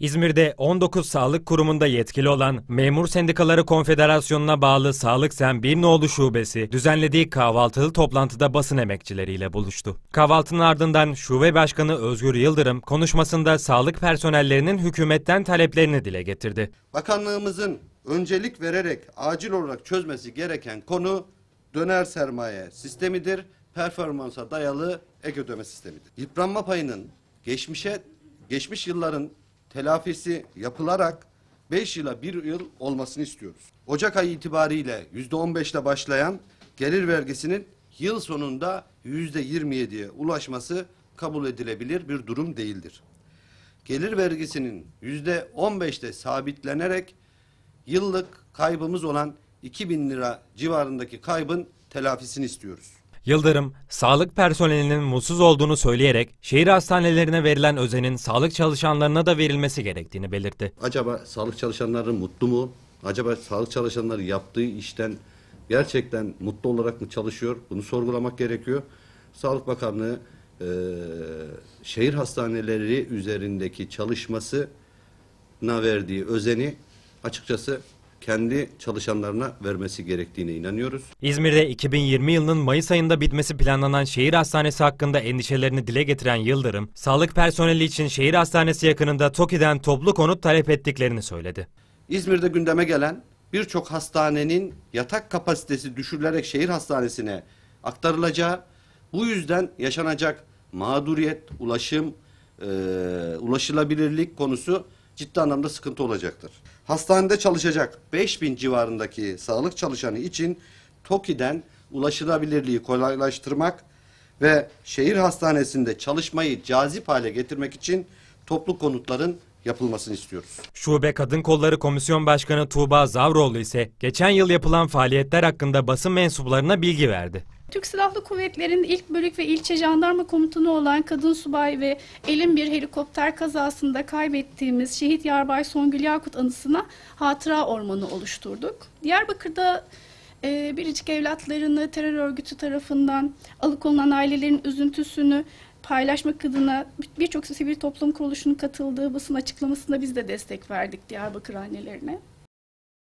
İzmir'de 19 sağlık kurumunda yetkili olan Memur Sendikaları Konfederasyonu'na bağlı Sağlık Sen Birnoğlu Şubesi düzenlediği kahvaltılı toplantıda basın emekçileriyle buluştu. Kahvaltının ardından Şube Başkanı Özgür Yıldırım konuşmasında sağlık personellerinin hükümetten taleplerini dile getirdi. Bakanlığımızın öncelik vererek acil olarak çözmesi gereken konu döner sermaye sistemidir, performansa dayalı ek ödeme sistemidir. Yıpranma payının geçmişe geçmiş yılların telafisi yapılarak 5 yıla 1 yıl olmasını istiyoruz. Ocak ayı itibariyle %15 ile başlayan gelir vergisinin yıl sonunda %27'ye ulaşması kabul edilebilir bir durum değildir. Gelir vergisinin %15'te sabitlenerek yıllık kaybımız olan 2000 lira civarındaki kaybın telafisini istiyoruz. Yıldırım, sağlık personelinin mutsuz olduğunu söyleyerek şehir hastanelerine verilen özenin sağlık çalışanlarına da verilmesi gerektiğini belirtti. Acaba sağlık çalışanları mutlu mu? Acaba sağlık çalışanları yaptığı işten gerçekten mutlu olarak mı çalışıyor? Bunu sorgulamak gerekiyor. Sağlık Bakanlığı e, şehir hastaneleri üzerindeki çalışmasına verdiği özeni açıkçası kendi çalışanlarına vermesi gerektiğine inanıyoruz. İzmir'de 2020 yılının Mayıs ayında bitmesi planlanan şehir hastanesi hakkında endişelerini dile getiren Yıldırım, sağlık personeli için şehir hastanesi yakınında TOKİ'den toplu konut talep ettiklerini söyledi. İzmir'de gündeme gelen birçok hastanenin yatak kapasitesi düşürülerek şehir hastanesine aktarılacağı, bu yüzden yaşanacak mağduriyet, ulaşım, e, ulaşılabilirlik konusu ciddi anlamda sıkıntı olacaktır. Hastanede çalışacak 5000 civarındaki sağlık çalışanı için TOKİ'den ulaşılabilirliği kolaylaştırmak ve şehir hastanesinde çalışmayı cazip hale getirmek için toplu konutların yapılmasını istiyoruz. Şube Kadın Kolları Komisyon Başkanı Tuğba Zavroğlu ise geçen yıl yapılan faaliyetler hakkında basın mensuplarına bilgi verdi. Türk Silahlı Kuvvetleri'nin ilk bölük ve ilçe jandarma komutanı olan kadın subay ve elin bir helikopter kazasında kaybettiğimiz şehit yarbay Songül Yakut anısına hatıra ormanı oluşturduk. Diyarbakır'da e, biricik evlatlarını terör örgütü tarafından alıkonulan ailelerin üzüntüsünü paylaşmak adına birçok sivil toplum kuruluşunun katıldığı basın açıklamasında biz de destek verdik Diyarbakır annelerine.